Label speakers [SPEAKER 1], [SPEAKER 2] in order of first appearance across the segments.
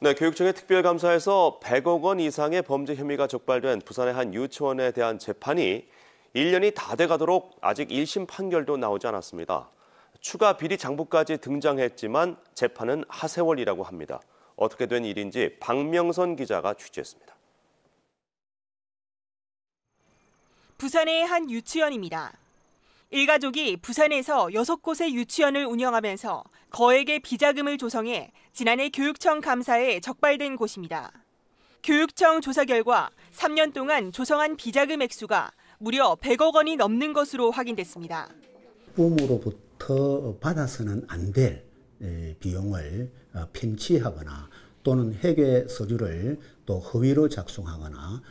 [SPEAKER 1] 네, 교육청의 특별감사에서 100억 원 이상의 범죄 혐의가 적발된 부산의 한 유치원에 대한 재판이 1년이 다 돼가도록 아직 1심 판결도 나오지 않았습니다. 추가 비리 장부까지 등장했지만 재판은 하세월이라고 합니다. 어떻게 된 일인지 박명선 기자가 취재했습니다.
[SPEAKER 2] 부산의 한 유치원입니다. 일가족이 부산에서 여섯 곳의 유치원을 운영하면서 거액의 비자금을 조성해 지난해 교육청 감사에 적발된 곳입니다. 교육청 조사 결과 3년 동안 조성한 비자금 액수가 무려 100억 원이 넘는 것으로 확인됐습니다.
[SPEAKER 3] 부모로부터 받아서는 안 될 비용을 편취하거나 어, 또는 회계 서류를 또 허위로 작성하거나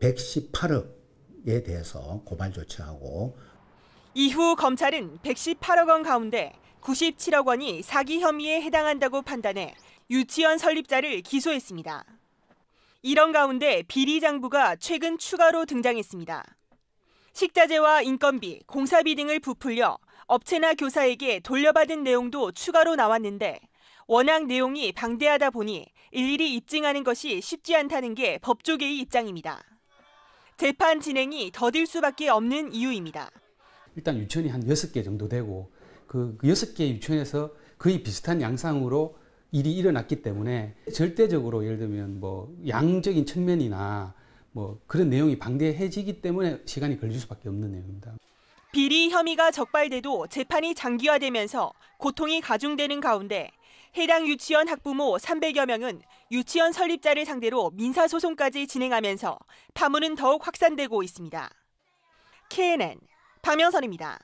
[SPEAKER 3] 118억에 어, 대해서 고발 조치하고
[SPEAKER 2] 이후 검찰은 118억 원 가운데 97억 원이 사기 혐의에 해당한다고 판단해 유치원 설립자를 기소했습니다. 이런 가운데 비리 장부가 최근 추가로 등장했습니다. 식자재와 인건비, 공사비 등을 부풀려 업체나 교사에게 돌려받은 내용도 추가로 나왔는데 워낙 내용이 방대하다 보니 일일이 입증하는 것이 쉽지 않다는 게 법조계의 입장입니다. 재판 진행이 더딜 수밖에 없는 이유입니다.
[SPEAKER 4] 일단 유치원이 한 여섯 개 정도 되고 그 여섯 개 유치원에서 거의 비슷한 양상으로 일이 일어났기 때문에 절대적으로 예를 들면 뭐 양적인 측면이나 뭐 그런 내용이 방대해지기 때문에 시간이 걸릴 수밖에 없는 내용입니다.
[SPEAKER 2] 비리 혐의가 적발돼도 재판이 장기화되면서 고통이 가중되는 가운데 해당 유치원 학부모 300여 명은 유치원 설립자를 상대로 민사소송까지 진행하면서 파문은 더욱 확산되고 있습니다. KNN 박명선입니다.